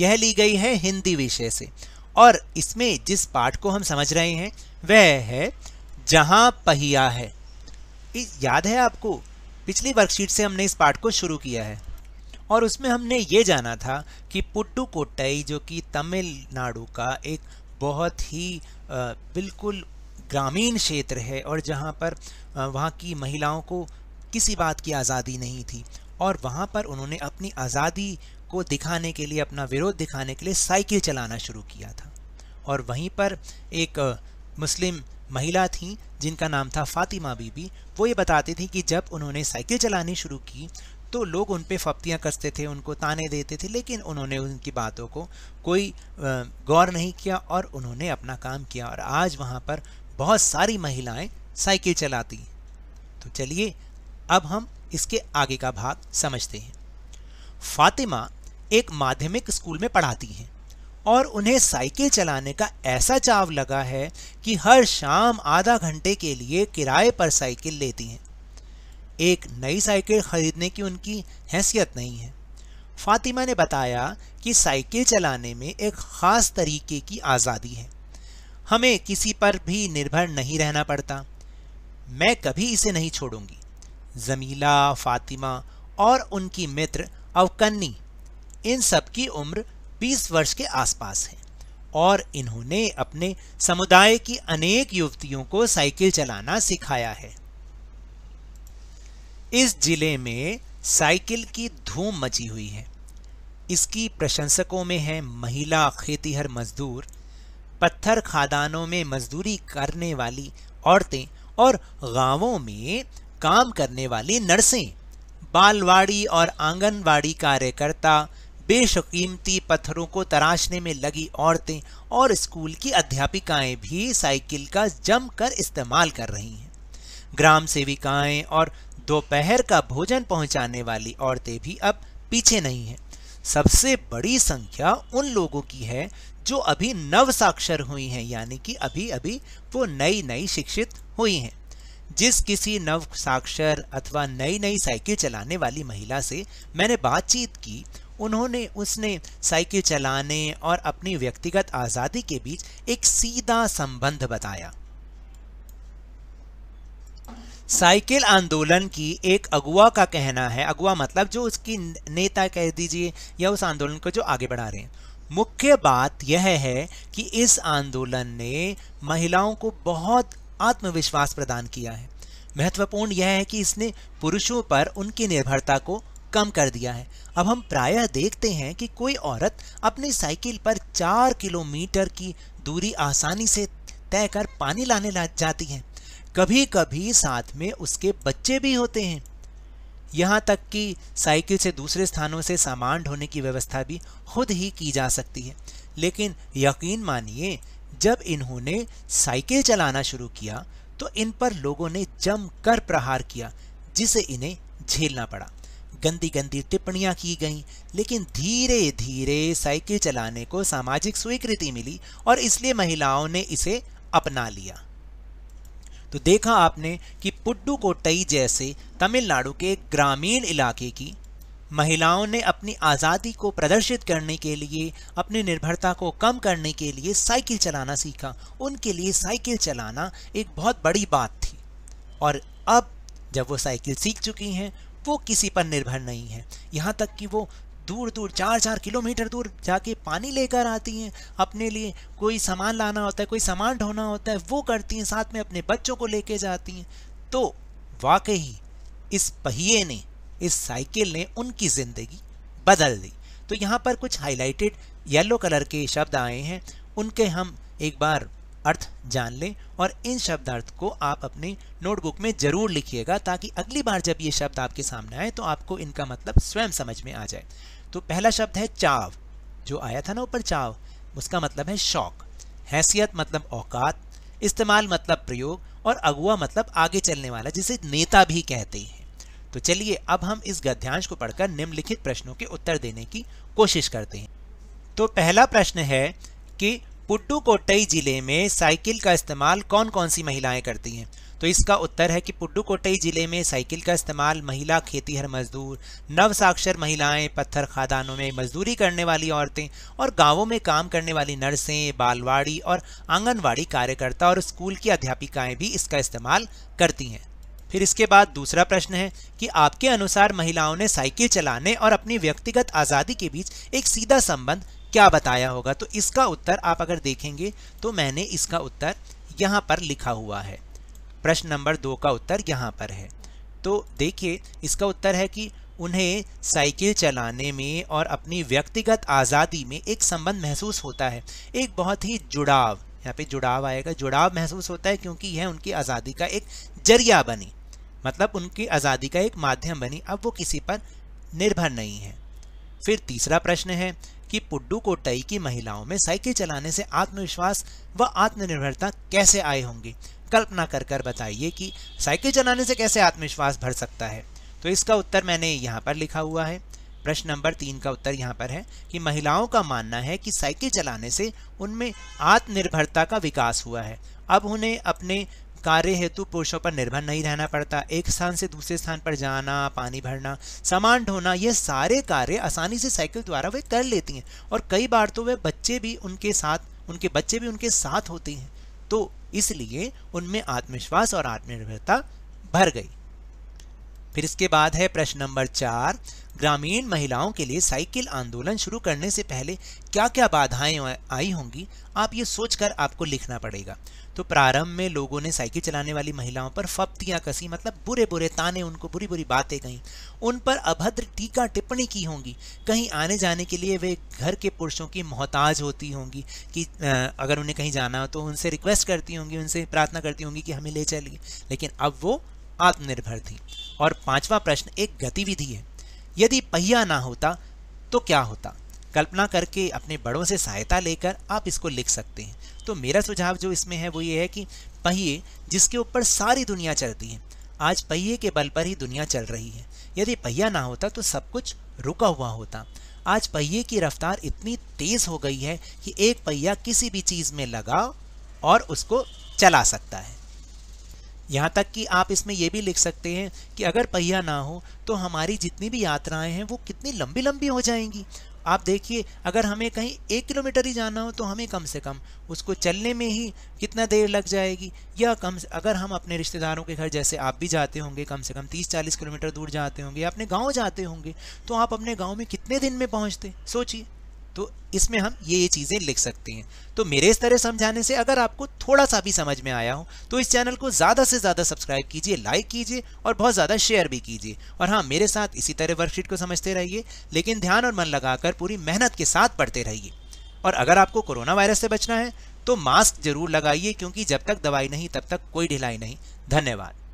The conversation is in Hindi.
यह ली गई है हिंदी विषय से और इसमें जिस पाठ को हम समझ रहे हैं वह है जहाँ पहिया है याद है आपको पिछली वर्कशीट से हमने इस पाठ को शुरू किया है और उसमें हमने ये जाना था कि कोट्टई जो कि तमिलनाडु का एक बहुत ही बिल्कुल ग्रामीण क्षेत्र है और जहाँ पर वहाँ की महिलाओं को किसी बात की आज़ादी नहीं थी और वहाँ पर उन्होंने अपनी आज़ादी को दिखाने के लिए अपना विरोध दिखाने के लिए साइकिल चलाना शुरू किया था और वहीं पर एक मुस्लिम महिला थी जिनका नाम था फातिमा बीबी वो ये बताती थी कि जब उन्होंने साइकिल चलानी शुरू की तो लोग उन पर फप्तियाँ कसते थे उनको ताने देते थे लेकिन उन्होंने उनकी बातों को कोई गौर नहीं किया और उन्होंने अपना काम किया और आज वहाँ पर बहुत सारी महिलाएं साइकिल चलाती तो चलिए अब हम इसके आगे का भाग समझते हैं फातिमा एक माध्यमिक स्कूल में पढ़ाती हैं और उन्हें साइकिल चलाने का ऐसा चाव लगा है कि हर शाम आधा घंटे के लिए किराए पर साइकिल लेती हैं एक नई साइकिल ख़रीदने की उनकी हैसियत नहीं है फातिमा ने बताया कि साइकिल चलाने में एक ख़ास तरीके की आज़ादी है हमें किसी पर भी निर्भर नहीं रहना पड़ता मैं कभी इसे नहीं छोड़ूंगी जमीला फातिमा और उनकी मित्र अवकन्नी इन सब की उम्र 20 वर्ष के आसपास है और इन्होंने अपने समुदाय की अनेक युवतियों को साइकिल चलाना सिखाया है इस जिले में साइकिल की धूम मची हुई है इसकी प्रशंसकों में हैं महिला खेतीहर मजदूर पत्थर खादानों में मजदूरी करने वाली औरतें और गांवों में काम करने वाली नर्सें बालवाड़ी और आंगनवाड़ी कार्यकर्ता बेशकीमती पत्थरों को तराशने में लगी औरतें और स्कूल की अध्यापिकाएं भी साइकिल का जमकर इस्तेमाल कर रही हैं ग्राम सेविकाएं और दोपहर का भोजन पहुंचाने वाली औरतें भी अब पीछे नहीं हैं सबसे बड़ी संख्या उन लोगों की है जो अभी नव साक्षर हुई हैं यानी कि अभी अभी वो नई नई शिक्षित हुई हैं जिस किसी नव साक्षर अथवा नई नई साइकिल चलाने वाली महिला से मैंने बातचीत की उन्होंने उसने साइकिल चलाने और अपनी व्यक्तिगत आज़ादी के बीच एक सीधा संबंध बताया साइकिल आंदोलन की एक अगुआ का कहना है अगुआ मतलब जो उसकी नेता कह दीजिए या उस आंदोलन को जो आगे बढ़ा रहे हैं मुख्य बात यह है कि इस आंदोलन ने महिलाओं को बहुत आत्मविश्वास प्रदान किया है महत्वपूर्ण यह है कि इसने पुरुषों पर उनकी निर्भरता को कम कर दिया है अब हम प्रायः देखते हैं कि कोई औरत अपनी साइकिल पर चार किलोमीटर की दूरी आसानी से तय कर पानी लाने ला जाती है कभी कभी साथ में उसके बच्चे भी होते हैं यहाँ तक कि साइकिल से दूसरे स्थानों से सामान ढोने की व्यवस्था भी खुद ही की जा सकती है लेकिन यकीन मानिए जब इन्होंने साइकिल चलाना शुरू किया तो इन पर लोगों ने जमकर प्रहार किया जिसे इन्हें झेलना पड़ा गंदी गंदी टिप्पणियां की गईं लेकिन धीरे धीरे साइकिल चलाने को सामाजिक स्वीकृति मिली और इसलिए महिलाओं ने इसे अपना लिया तो देखा आपने कि पुड्डू कोटई जैसे तमिलनाडु के ग्रामीण इलाके की महिलाओं ने अपनी आज़ादी को प्रदर्शित करने के लिए अपनी निर्भरता को कम करने के लिए साइकिल चलाना सीखा उनके लिए साइकिल चलाना एक बहुत बड़ी बात थी और अब जब वो साइकिल सीख चुकी हैं वो किसी पर निर्भर नहीं है यहाँ तक कि वो दूर दूर चार चार किलोमीटर दूर जाके पानी लेकर आती हैं अपने लिए कोई सामान लाना होता है कोई सामान ढोना होता है वो करती हैं साथ में अपने बच्चों को लेके जाती हैं तो वाकई इस पहिए ने इस साइकिल ने उनकी ज़िंदगी बदल दी तो यहाँ पर कुछ हाईलाइटेड येलो कलर के शब्द आए हैं उनके हम एक बार अर्थ जान लें और इन शब्दार्थ को आप अपने नोटबुक में ज़रूर लिखिएगा ताकि अगली बार जब ये शब्द आपके सामने आए तो आपको इनका मतलब स्वयं समझ में आ जाए तो पहला शब्द है चाव जो आया था ना ऊपर चाव उसका मतलब है शौक हैसियत मतलब औकात इस्तेमाल मतलब प्रयोग और अगुआ मतलब आगे चलने वाला जिसे नेता भी कहते हैं तो चलिए अब हम इस गद्यांश को पढ़कर निम्नलिखित प्रश्नों के उत्तर देने की कोशिश करते हैं तो पहला प्रश्न है कि कोटई जिले में साइकिल का इस्तेमाल कौन कौन सी महिलाएं करती हैं तो इसका उत्तर है कि कोटई जिले में साइकिल का इस्तेमाल महिला खेतीहर मजदूर नव साक्षर महिलाएं पत्थर खादानों में मजदूरी करने वाली औरतें और गांवों में काम करने वाली नर्सें बालवाड़ी और आंगनवाड़ी कार्यकर्ता और स्कूल की अध्यापिकाएं भी इसका इस्तेमाल करती हैं फिर इसके बाद दूसरा प्रश्न है कि आपके अनुसार महिलाओं ने साइकिल चलाने और अपनी व्यक्तिगत आज़ादी के बीच एक सीधा संबंध क्या बताया होगा तो इसका उत्तर आप अगर देखेंगे तो मैंने इसका उत्तर यहाँ पर लिखा हुआ है प्रश्न नंबर दो का उत्तर यहाँ पर है तो देखिए इसका उत्तर है कि उन्हें साइकिल चलाने में और अपनी व्यक्तिगत आज़ादी में एक संबंध महसूस होता है एक बहुत ही जुड़ाव यहाँ पे जुड़ाव आएगा जुड़ाव महसूस होता है क्योंकि यह उनकी आज़ादी का एक जरिया बनी मतलब उनकी आज़ादी का एक माध्यम बनी अब वो किसी पर निर्भर नहीं है फिर तीसरा प्रश्न है कि पुड्डू कोटई की महिलाओं में साइकिल चलाने से आत्मविश्वास व आत्मनिर्भरता कैसे आए होंगी कल्पना कर कर बताइए कि साइकिल चलाने से कैसे आत्मविश्वास भर सकता है तो इसका उत्तर मैंने यहाँ पर लिखा हुआ है प्रश्न नंबर तीन का उत्तर यहाँ पर है कि महिलाओं का मानना है कि साइकिल चलाने से उनमें आत्मनिर्भरता का विकास हुआ है अब उन्हें अपने कार्य हेतु पुरुषों पर निर्भर नहीं रहना पड़ता एक स्थान से दूसरे स्थान पर जाना पानी भरना सामान ढोना ये सारे कार्य आसानी से साइकिल द्वारा वे कर लेती हैं और कई बार तो वे बच्चे भी उनके साथ उनके बच्चे भी उनके साथ होते हैं तो इसलिए उनमें आत्मविश्वास और आत्मनिर्भरता भर गई फिर इसके बाद है प्रश्न नंबर चार ग्रामीण महिलाओं के लिए साइकिल आंदोलन शुरू करने से पहले क्या क्या बाधाएं आई होंगी आप ये सोचकर आपको लिखना पड़ेगा तो प्रारंभ में लोगों ने साइकिल चलाने वाली महिलाओं पर फप्तियाँ कसी मतलब बुरे बुरे ताने उनको बुरी बुरी बातें कहीं उन पर अभद्र टीका टिप्पणी की होंगी कहीं आने जाने के लिए वे घर के पुरुषों की मोहताज होती होंगी कि अगर उन्हें कहीं जाना हो तो उनसे रिक्वेस्ट करती होंगी उनसे प्रार्थना करती होंगी कि हमें ले चलिए लेकिन अब वो आत्मनिर्भर थी और पांचवा प्रश्न एक गतिविधि है यदि पहिया ना होता तो क्या होता कल्पना करके अपने बड़ों से सहायता लेकर आप इसको लिख सकते हैं तो मेरा सुझाव जो इसमें है वो ये है कि पहिए जिसके ऊपर सारी दुनिया चलती है आज पहिए के बल पर ही दुनिया चल रही है यदि पहिया ना होता तो सब कुछ रुका हुआ होता आज पहिए की रफ्तार इतनी तेज़ हो गई है कि एक पहिया किसी भी चीज़ में लगा और उसको चला सकता है यहाँ तक कि आप इसमें यह भी लिख सकते हैं कि अगर पहिया ना हो तो हमारी जितनी भी यात्राएं हैं वो कितनी लंबी लंबी हो जाएंगी आप देखिए अगर हमें कहीं एक किलोमीटर ही जाना हो तो हमें कम से कम उसको चलने में ही कितना देर लग जाएगी या कम अगर हम अपने रिश्तेदारों के घर जैसे आप भी जाते होंगे कम से कम तीस चालीस किलोमीटर दूर जाते होंगे या अपने गाँव जाते होंगे तो आप अपने गाँव में कितने दिन में पहुँचते सोचिए तो इसमें हम ये ये चीज़ें लिख सकते हैं तो मेरे इस तरह समझाने से अगर आपको थोड़ा सा भी समझ में आया हो तो इस चैनल को ज़्यादा से ज़्यादा सब्सक्राइब कीजिए लाइक कीजिए और बहुत ज़्यादा शेयर भी कीजिए और हाँ मेरे साथ इसी तरह वर्कशीट को समझते रहिए लेकिन ध्यान और मन लगाकर पूरी मेहनत के साथ पढ़ते रहिए और अगर आपको कोरोना वायरस से बचना है तो मास्क जरूर लगाइए क्योंकि जब तक दवाई नहीं तब तक कोई ढिलाई नहीं धन्यवाद